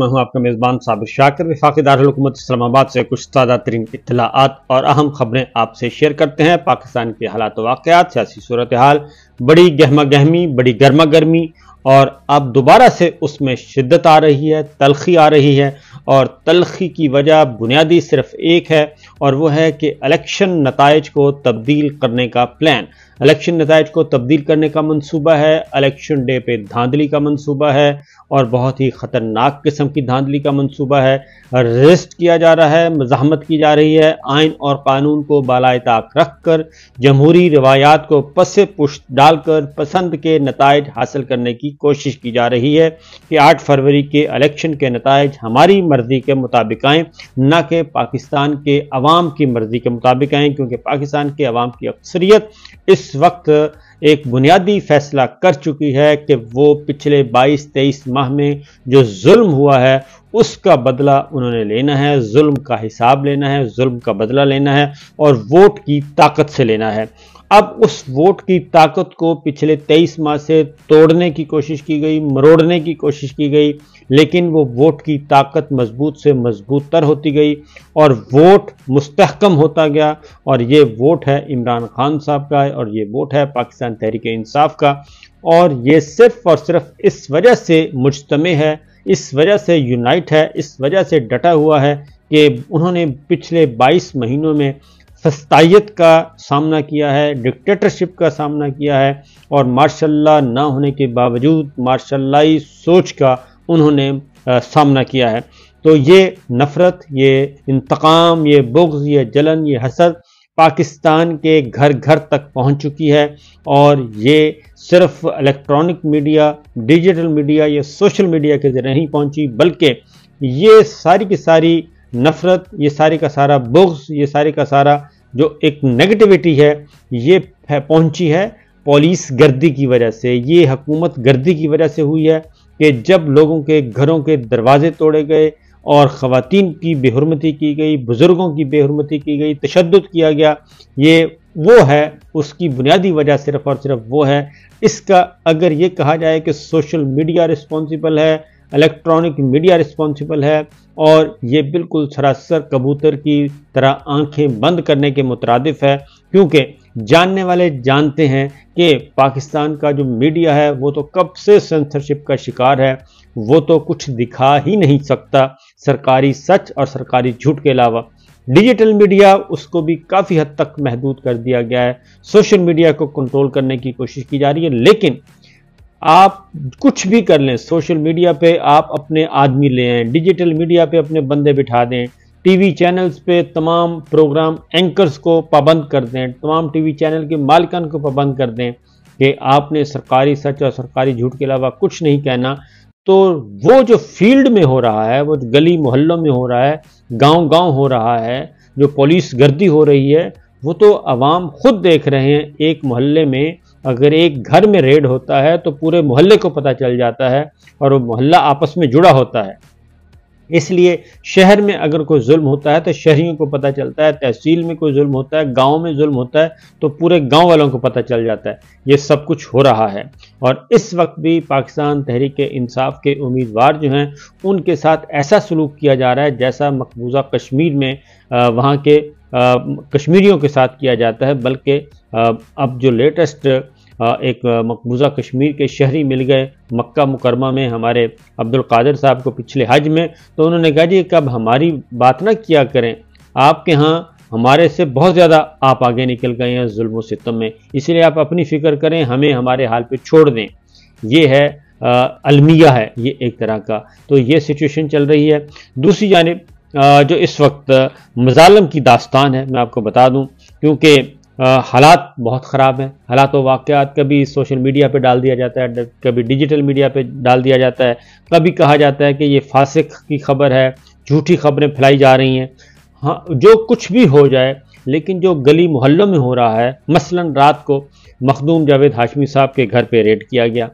मैं हूं आपका मेज़बान साबिर शाकर विफाक दारकूमत इस्लामाबाद से कुछ ताज़ा तरीन इतलात और अहम खबरें आपसे शेयर करते हैं पाकिस्तान के हालात वाक़ात सियासी सूरत हाल बड़ी गहमा गहमी बड़ी गर्मा गर्मी और अब दोबारा से उसमें शिद्दत आ रही है तलखी आ रही है और तलखी की वजह बुनियादी सिर्फ एक है और वह है कि इलेक्शन नतज को तब्दील करने का प्लान इलेक्शन नतज को तब्दील करने का मनसूबा है इलेक्शन डे पे धांधली का मनसूबा है और बहुत ही ख़तरनाक किस्म की धांधली का मनसूबा है रजिस्ट किया जा रहा है मजामत की जा रही है आइन और कानून को बालाए ताक रख कर जमहूरी रवायात को पस पुष्ट डालकर पसंद के नतज हासिल करने की कोशिश की जा रही है कि आठ फरवरी के इलेक्शन के नतज हमारी मर्जी के मुताबिक आएँ न कि पाकिस्तान के अवाम की मर्जी के मुताबिक आएँ क्योंकि पाकिस्तान के अवाम की अक्सरियत इस वक्त एक बुनियादी फैसला कर चुकी है कि वो पिछले 22-23 माह में जो जुल्म हुआ है उसका बदला उन्होंने लेना है जुल्म का हिसाब लेना है जुल्म का बदला लेना है और वोट की ताकत से लेना है अब उस वोट की ताकत को पिछले 23 माह से तोड़ने की कोशिश की गई मरोड़ने की कोशिश की गई लेकिन वो वोट की ताकत मजबूत से मजबूत तर होती गई और वोट मुस्तकम होता गया और ये वोट है इमरान खान साहब का और ये वोट है पाकिस्तान तहरीक इंसाफ का और ये सिर्फ और सिर्फ इस वजह से मुजतम है इस वजह से यूनाइट है इस वजह से डटा हुआ है कि उन्होंने पिछले 22 महीनों में सस्ताइत का सामना किया है डिक्टेटरशिप का सामना किया है और मार्शल्ला ना होने के बावजूद मार्शलाई सोच का उन्होंने आ, सामना किया है तो ये नफ़रत ये इंतकाम ये बुग्ज़ ये जलन ये हसद पाकिस्तान के घर घर तक पहुंच चुकी है और ये सिर्फ इलेक्ट्रॉनिक मीडिया डिजिटल मीडिया या सोशल मीडिया के ज़रिए नहीं पहुंची बल्कि ये सारी की सारी नफ़रत ये सारी का सारा बुग्स ये सारी का सारा जो एक नेगेटिविटी है ये पहुंची है पुलिस गर्दी की वजह से ये हकूमत गर्दी की वजह से हुई है कि जब लोगों के घरों के दरवाजे तोड़े गए और ख़वान की बेहरमती की गई बुज़ुर्गों की बेहरमती की गई तशद किया गया ये वो है उसकी बुनियादी वजह सिर्फ और सिर्फ वो है इसका अगर ये कहा जाए कि सोशल मीडिया रिस्पॉन्सिबल है इलेक्ट्रॉनिक मीडिया रिस्पॉन्सिबल है और ये बिल्कुल सरासर कबूतर की तरह आंखें बंद करने के मुतरद है क्योंकि जानने वाले जानते हैं कि पाकिस्तान का जो मीडिया है वो तो कब से सेंसरशिप का शिकार है वो तो कुछ दिखा ही नहीं सकता सरकारी सच और सरकारी झूठ के अलावा डिजिटल मीडिया उसको भी काफ़ी हद तक महदूद कर दिया गया है सोशल मीडिया को कंट्रोल करने की कोशिश की जा रही है लेकिन आप कुछ भी कर लें सोशल मीडिया पे आप अपने आदमी ले आए डिजिटल मीडिया पे अपने बंदे बिठा दें टीवी चैनल्स पे तमाम प्रोग्राम एंकर्स को पाबंद कर दें तमाम टीवी चैनल के मालिकान को पाबंद कर दें कि आपने सरकारी सच और सरकारी झूठ के अलावा कुछ नहीं कहना तो वो जो फील्ड में हो रहा है वो गली मोहल्लों में हो रहा है गांव गांव हो रहा है जो पुलिस गर्दी हो रही है वो तो आवाम खुद देख रहे हैं एक मोहल्ले में अगर एक घर में रेड होता है तो पूरे मोहल्ले को पता चल जाता है और वो मोहल्ला आपस में जुड़ा होता है इसलिए शहर में अगर कोई जुल्म होता है तो शहरियों को पता चलता है तहसील में कोई जुल्म होता है गांव में जुल्म होता है तो पूरे गांव वालों को पता चल जाता है ये सब कुछ हो रहा है और इस वक्त भी पाकिस्तान तहरीक इंसाफ के उम्मीदवार जो हैं उनके साथ ऐसा सलूक किया जा रहा है जैसा मकबूजा कश्मीर में वहाँ के कश्मीरियों के साथ किया जाता है बल्कि अब जो लेटेस्ट एक मकबूजा कश्मीर के शहरी मिल गए मक्का मुकरमा में हमारे अब्दुल कादिर साहब को पिछले हज में तो उन्होंने कहा जी कब हमारी बात ना किया करें आपके यहाँ हमारे से बहुत ज़्यादा आप आगे निकल गए हैं जुल्म सितम में इसलिए आप अपनी फ़िक्र करें हमें हमारे हाल पे छोड़ दें ये है आ, अलमिया है ये एक तरह का तो ये सिचुएशन चल रही है दूसरी जानब जो इस वक्त मज़ालम की दास्तान है मैं आपको बता दूं क्योंकि हालात बहुत ख़राब हैं हालात व वाक़ात कभी सोशल मीडिया पे डाल दिया जाता है कभी डिजिटल मीडिया पे डाल दिया जाता है कभी कहा जाता है कि ये फासिक की खबर है झूठी खबरें फैलाई जा रही हैं हाँ जो कुछ भी हो जाए लेकिन जो गली मोहल्लों में हो रहा है मसलन रात को मखदूम जावेद हाशमी साहब के घर पर रेड किया गया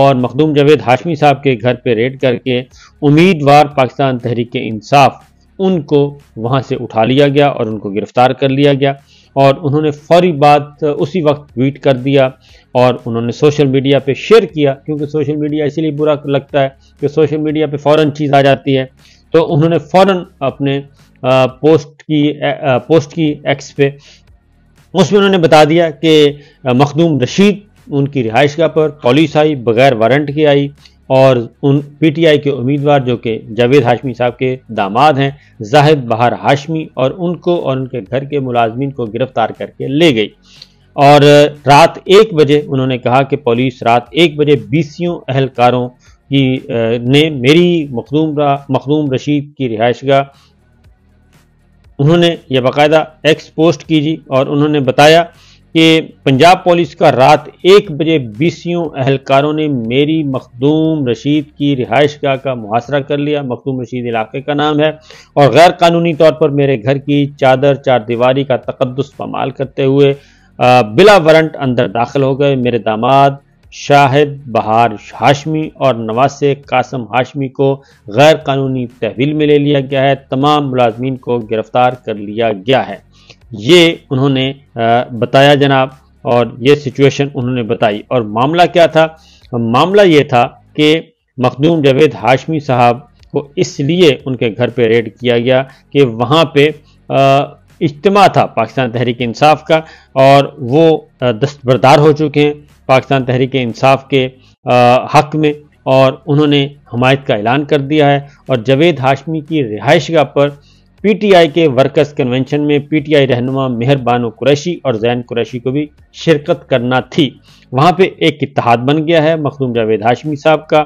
और मखदूम जावेद हाशमी साहब के घर पर रेड करके उम्मीदवार पाकिस्तान तहरीक इंसाफ उनको वहाँ से उठा लिया गया और उनको गिरफ़्तार कर लिया गया और उन्होंने फौरी बात उसी वक्त ट्वीट कर दिया और उन्होंने सोशल मीडिया पे शेयर किया क्योंकि सोशल मीडिया इसीलिए बुरा लगता है कि सोशल मीडिया पे फ़ौरन चीज़ आ जाती है तो उन्होंने फ़ौरन अपने पोस्ट की पोस्ट की एक्स पे उसमें उन्होंने बता दिया कि मखदूम रशीद उनकी रिहाइश पर पुलिस आई बगैर वारंट के आई और उन पीटीआई के उम्मीदवार जो कि जावेद हाशमी साहब के दामाद हैं जाहिद बहार हाशमी और उनको और उनके घर के मुलाजमीन को गिरफ्तार करके ले गई और रात एक बजे उन्होंने कहा कि पुलिस रात एक बजे बीसियों अहलकारों की ने मेरी मखदूम मखदूम रशीद की रिहाइशगा उन्होंने ये बाकायदा एक्सपोस्ट पोस्ट की जी और उन्होंने बताया कि पंजाब पुलिस का रात एक बजे बीसियों अहलकारों ने मेरी मखदूम रशीद की रिहाइश गाह का मुहासरा कर लिया मखदूम रशीद इलाके का नाम है और गैर कानूनी तौर पर मेरे घर की चादर चार दीवारी का तकदस पमाल करते हुए बिला वारंट अंदर दाखिल हो गए मेरे दामाद शाहिद बहार हाशमी और नवासे कासम हाशमी को गैर कानूनी तहवील में ले लिया गया है तमाम मुलाजमीन को गिरफ्तार कर लिया गया है ये उन्होंने बताया जनाब और ये सिचुएशन उन्होंने बताई और मामला क्या था मामला ये था कि मखदूम जावेद हाशमी साहब को इसलिए उनके घर पे रेड किया गया कि वहाँ पे इज्तम था पाकिस्तान तहरीक इंसाफ का और वो दस्तबरदार हो चुके हैं पाकिस्तान तहरीक इंसाफ के हक में और उन्होंने हमायत का ऐलान कर दिया है और जावेद हाशमी की रिहाइश पर पीटीआई के वर्कर्स कन्वेंशन में पीटीआई रहनुमा मेहरबानो कुरैशी और जैन कुरैशी को भी शिरकत करना थी वहाँ पे एक इतिहाद बन गया है मखदूम जावेद हाशमी साहब का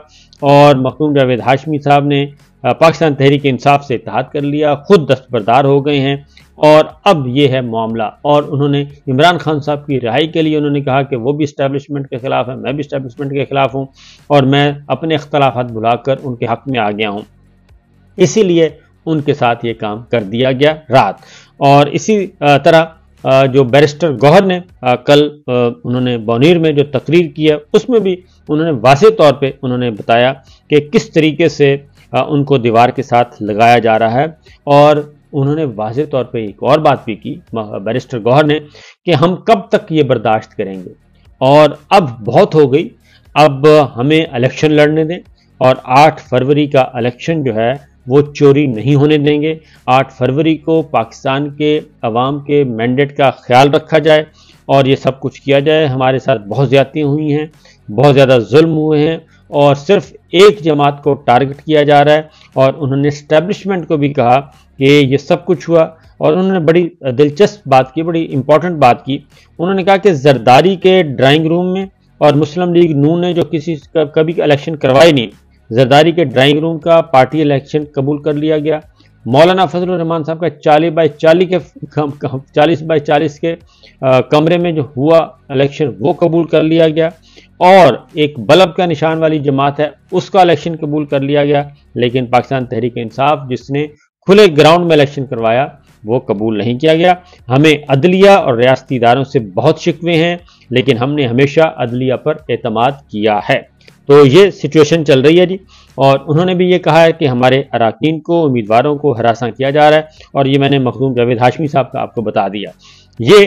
और मखदूम जावेद हाशमी साहब ने पाकिस्तान तहरीक इंसाफ से इतिहाद कर लिया खुद दस्तबरदार हो गए हैं और अब ये है मामला और उन्होंने इमरान खान साहब की रिहाई के लिए उन्होंने कहा कि वो भी इस्टेबलिशमेंट के ख़िलाफ़ है मैं भी इस्टेबलिशमेंट के ख़िलाफ़ हूँ और मैं अपने अख्तलाफात भुलाकर उनके हक़ में आ गया हूँ इसीलिए उनके साथ ये काम कर दिया गया रात और इसी तरह जो बैरिस्टर गौहर ने कल उन्होंने बौनीर में जो तकरीर किया उसमें भी उन्होंने वाज तौर पे उन्होंने बताया कि किस तरीके से उनको दीवार के साथ लगाया जा रहा है और उन्होंने वाज तौर पे एक और बात भी की बैरिस्टर गौहर ने कि हम कब तक ये बर्दाश्त करेंगे और अब बहुत हो गई अब हमें इलेक्शन लड़ने दें और 8 फरवरी का इलेक्शन जो है वो चोरी नहीं होने देंगे 8 फरवरी को पाकिस्तान के अवाम के मैंडेट का ख्याल रखा जाए और ये सब कुछ किया जाए हमारे साथ बहुत ज़्यादती हुई हैं बहुत ज़्यादा जुल्म हुए हैं और सिर्फ एक जमात को टारगेट किया जा रहा है और उन्होंने इस्टेब्लिशमेंट को भी कहा कि ये सब कुछ हुआ और उन्होंने बड़ी दिलचस्प बात की बड़ी इंपॉर्टेंट बात की उन्होंने कहा कि जरदारी के ड्राइंग रूम में और मुस्लिम लीग नू ने जो किसी कभी इलेक्शन करवाए नहीं जरदारी के ड्राइंग रूम का पार्टी इलेक्शन कबूल कर लिया गया मौलाना फजल रहमान साहब का चालीस बाई चालीस के चालीस बाई चालीस के कमरे में जो हुआ इलेक्शन वो कबूल कर लिया गया और एक बल्ब का निशान वाली जमात है उसका इलेक्शन कबूल कर लिया गया लेकिन पाकिस्तान तहरीक इंसाफ जिसने खुले ग्राउंड में इलेक्शन करवाया वो कबूल नहीं किया गया हमें अदलिया और रियाती इदारों से बहुत शिकवे हैं लेकिन हमने हमेशा अदलिया पर अतमाद किया है तो ये सिचुएशन चल रही है जी और उन्होंने भी ये कहा है कि हमारे अरकान को उम्मीदवारों को हरासा किया जा रहा है और ये मैंने मखदूम जावेद हाशमी साहब का आपको बता दिया ये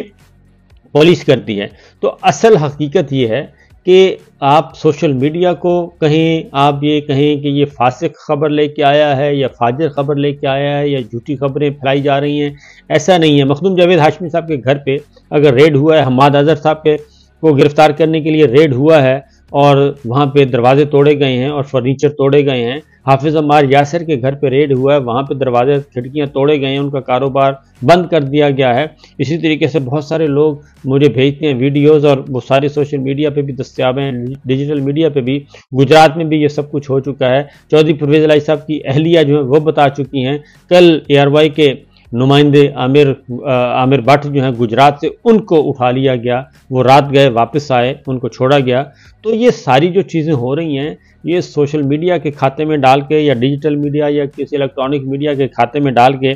पॉलिश करती है तो असल हकीकत ये है कि आप सोशल मीडिया को कहीं आप ये कहें कि ये फासिक खबर लेके आया है या फाजिर खबर लेके आया है या झूठी खबरें फैलाई जा रही हैं ऐसा नहीं है मखदूम जावेद हाशमी साहब के घर पर अगर रेड हुआ है हमाद अजहर साहब के को गिरफ्तार करने के लिए रेड हुआ है और वहाँ पे दरवाजे तोड़े गए हैं और फर्नीचर तोड़े गए हैं हाफिज अमार यासर के घर पे रेड हुआ है वहाँ पे दरवाजे खिड़कियाँ तोड़े गए हैं उनका कारोबार बंद कर दिया गया है इसी तरीके से बहुत सारे लोग मुझे भेजते हैं वीडियोस और वो सारे सोशल मीडिया पे भी दस्तियाब हैं डिजिटल मीडिया पे भी गुजरात में भी ये सब कुछ हो चुका है चौधरी परवेज लाई साहब की अहलिया जो है वो बता चुकी हैं कल ए के नुमाइंदे आमिर आमिर भट्ट जो हैं गुजरात से उनको उठा लिया गया वो रात गए वापस आए उनको छोड़ा गया तो ये सारी जो चीज़ें हो रही हैं ये सोशल मीडिया के खाते में डाल के या डिजिटल मीडिया या किसी इलेक्ट्रॉनिक मीडिया के खाते में डाल के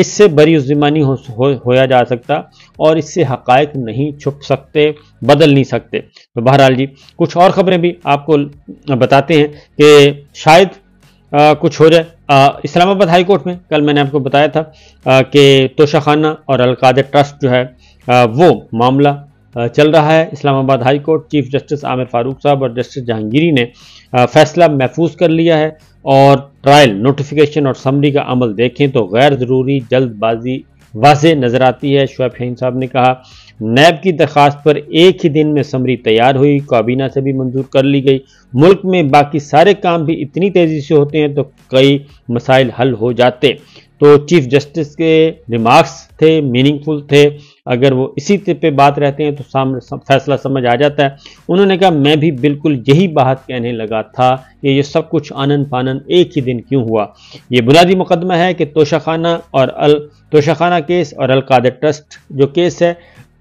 इससे बरी उजमानी हो, हो, होया जा सकता और इससे हकायक नहीं छुप सकते बदल नहीं सकते तो बहरहाल जी कुछ और ख़बरें भी आपको बताते हैं कि शायद आ, कुछ हो जाए इस्लामाबाद हाई कोर्ट में कल मैंने आपको बताया था कि तोशाखाना और अलकाद ट्रस्ट जो है आ, वो मामला चल रहा है Islamabad high court chief justice Aamir Farooq साहब और जस्टिस जहांगीरी ने फैसला महफूज कर लिया है और ट्रायल नोटिफिकेशन और समरी का अमल देखें तो गैर ज़रूरी जल्दबाजी वाजे नज़र आती है शुएब शहीन साहब ने कहा नैब की दरख्वास्त पर एक ही दिन में समरी तैयार हुई काबीना से भी मंजूर कर ली गई मुल्क में बाकी सारे काम भी इतनी तेज़ी से होते हैं तो कई मसाइल हल हो जाते तो चीफ जस्टिस के रिमार्क्स थे मीनिंगफुल थे अगर वो इसी पे बात रहते हैं तो सामने फैसला समझ आ जाता है उन्होंने कहा मैं भी बिल्कुल यही बात कहने लगा था कि ये सब कुछ आनंद पानन एक ही दिन क्यों हुआ ये बुनियादी मुकदमा है कि तोशाखाना और अल तोशाखाना केस और अलकाद ट्रस्ट जो केस है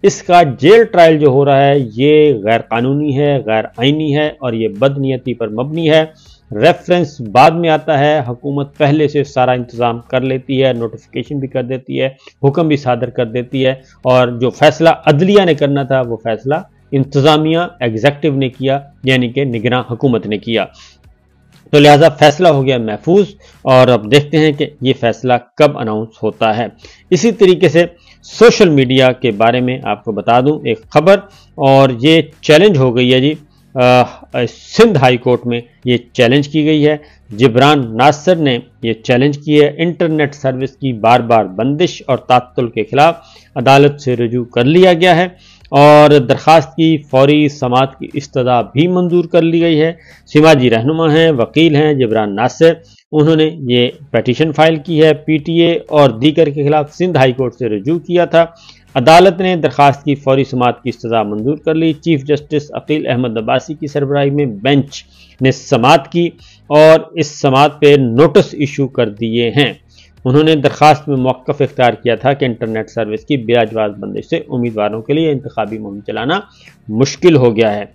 इसका जेल ट्रायल जो हो रहा है ये गैर कानूनी है गैर आइनी है और ये बदनीयती पर मबनी है रेफरेंस बाद में आता है हुकूमत पहले से सारा इंतज़ाम कर लेती है नोटिफिकेशन भी कर देती है हुक्म भी सादर कर देती है और जो फैसला अदलिया ने करना था वो फैसला इंतज़ामिया एग्जेक्टिव ने किया यानी कि निगरान हुकूमत ने किया तो लिहाजा फैसला हो गया महफूज और अब देखते हैं कि ये फैसला कब अनाउंस होता है इसी तरीके से सोशल मीडिया के बारे में आपको बता दूं एक खबर और ये चैलेंज हो गई है जी सिंध हाई कोर्ट में ये चैलेंज की गई है जिब्रान नासर ने ये चैलेंज की है इंटरनेट सर्विस की बार बार बंदिश और तात्तुल के खिलाफ अदालत से रजू कर लिया गया है और दरख्वास्त की फौरी समात की इस्तः भी मंजूर कर ली गई है सिमाजी रहनुमा हैं वकील हैं जबरान नासिर उन्होंने ये पटिशन फाइल की है पीटीए और दीकर के खिलाफ सिंध हाई कोर्ट से रजू किया था अदालत ने दरखास्त की फौरी समात की सजा मंजूर कर ली चीफ जस्टिस अकील अहमद अब्बासी की सरबराही में बेंच ने समात की और इस समात पे नोटिस इशू कर दिए हैं उन्होंने दरखास्त में मौक़ इख्तियार किया था कि इंटरनेट सर्विस की ब्याजवाज बंदिश से उम्मीदवारों के लिए इंतबी मुहिम चलाना मुश्किल हो गया है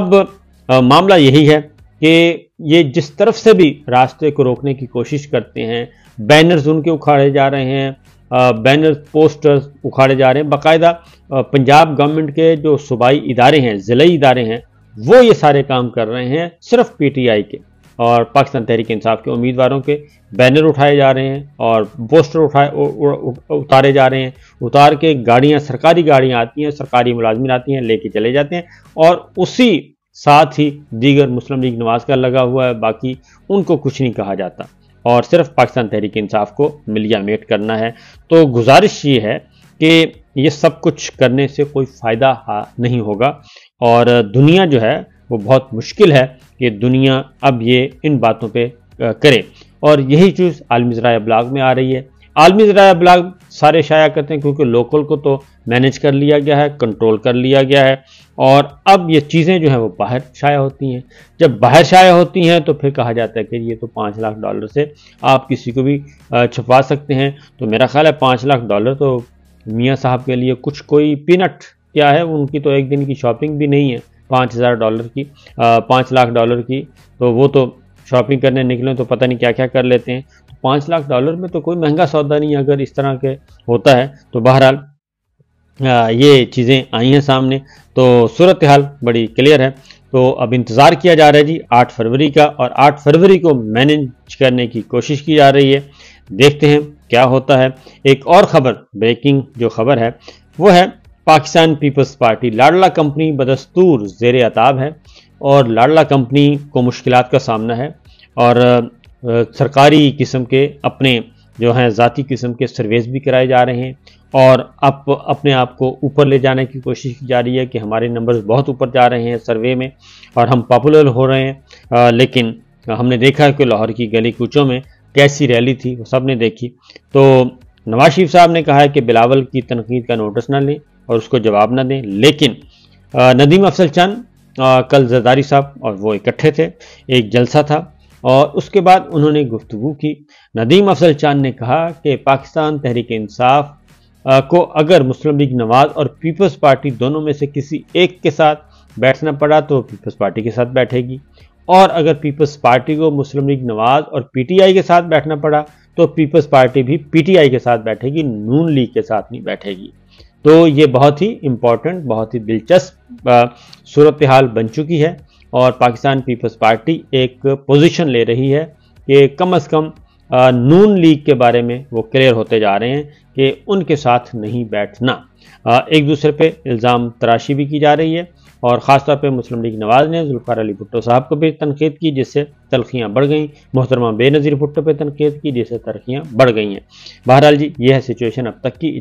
अब आ, मामला यही है कि ये जिस तरफ से भी रास्ते को रोकने की कोशिश करते हैं बैनर्स उनके उखाड़े जा रहे हैं बैनर्स पोस्टर्स उखाड़े जा रहे हैं बाकायदा पंजाब गवर्नमेंट के जो सूबाई इदारे हैं ज़िली इदारे हैं वो ये सारे काम कर रहे हैं सिर्फ पी टी आई के और पाकिस्तान तहरीक इंसाफ के उम्मीदवारों के बैनर उठाए जा रहे हैं और पोस्टर उठाए उतारे जा रहे हैं उतार के गाड़ियाँ सरकारी गाड़ियाँ आती हैं सरकारी मुलाजमिन आती हैं लेके चले जाते हैं और उसी साथ ही दीगर मुस्लिम लीग नवाज का लगा हुआ है बाकी उनको कुछ नहीं कहा जाता और सिर्फ पाकिस्तान तहरीक इंसाफ को मिलिया मेट करना है तो गुजारिश ये है कि ये सब कुछ करने से कोई फ़ायदा नहीं होगा और दुनिया जो है वो बहुत मुश्किल है कि दुनिया अब ये इन बातों पे करे और यही चीज़ आलमी ज़रा ब्लाग में आ रही है आलमी ज़रा ब्लाग सारे शाया करते हैं क्योंकि लोकल को तो मैनेज कर लिया गया है कंट्रोल कर लिया गया है और अब ये चीज़ें जो हैं वो बाहर शाया होती हैं जब बाहर शाया होती हैं तो फिर कहा जाता है कि ये तो पाँच लाख डॉलर से आप किसी को भी छुपा सकते हैं तो मेरा ख्याल है पाँच लाख डॉलर तो मियाँ साहब के लिए कुछ कोई पिनट क्या है उनकी तो एक दिन की शॉपिंग भी नहीं है पाँच हज़ार डॉलर की पाँच लाख डॉलर की तो वो तो शॉपिंग करने निकले तो पता नहीं क्या क्या कर लेते हैं पाँच लाख डॉलर में तो कोई महंगा सौदा नहीं अगर इस तरह के होता है तो बहरहाल ये चीज़ें आई हैं सामने तो सूरत हाल बड़ी क्लियर है तो अब इंतज़ार किया जा रहा है जी 8 फरवरी का और 8 फरवरी को मैनेज करने की कोशिश की जा रही है देखते हैं क्या होता है एक और खबर ब्रेकिंग जो खबर है वो है पाकिस्तान पीपल्स पार्टी लाडला कंपनी बदस्तूर जेर अताब है और लाडला कंपनी को मुश्किल का सामना है और सरकारी किस्म के अपने जो हैं ज़ाती किस्म के सर्वेस भी कराए जा रहे हैं और अब अप, अपने आप को ऊपर ले जाने की कोशिश की जा रही है कि हमारे नंबर्स बहुत ऊपर जा रहे हैं सर्वे में और हम पॉपुलर हो रहे हैं आ, लेकिन हमने देखा कि लाहौर की गली कूचों में कैसी रैली थी वो सब ने देखी तो नवाज शरीफ साहब ने कहा है कि बिलावल की तनकीद का नोटिस ना लें और उसको जवाब ना दें लेकिन आ, नदीम अफसल चंद कल जरदारी साहब और वो इकट्ठे थे एक जलसा था और उसके बाद उन्होंने गुफ्तु की नदीम अफजल चांद ने कहा कि पाकिस्तान तहरीक इंसाफ को अगर मुस्लिम लीग नवाज और पीपल्स पार्टी दोनों में से किसी एक के साथ बैठना पड़ा तो पीपल्स पार्टी के साथ बैठेगी और अगर पीपल्स पार्टी को मुस्लिम लीग नवाज और पीटीआई के साथ बैठना पड़ा तो पीपल्स पार्टी भी पीटीआई के साथ बैठेगी नून लीग के साथ नहीं बैठेगी तो ये बहुत ही इम्पॉर्टेंट बहुत ही दिलचस्प सूरत हाल बन चुकी है और पाकिस्तान पीपल्स पार्टी एक पोजीशन ले रही है कि कम अज़ कम नून लीग के बारे में वो क्लियर होते जा रहे हैं कि उनके साथ नहीं बैठना एक दूसरे पे इल्ज़ाम तराशी भी की जा रही है और ख़ासतौर पर मुस्लिम लीग नवाज ने जुल्फ़ार अली भुट्टो साहब को भी तनकीद की जिससे तलखियाँ बढ़ गई मोहतरमा बेनज़ीर भुट्टो पर तनकीद की जिससे तलखियाँ बढ़ गई हैं बहरहाल जी यह सिचुएशन अब तक की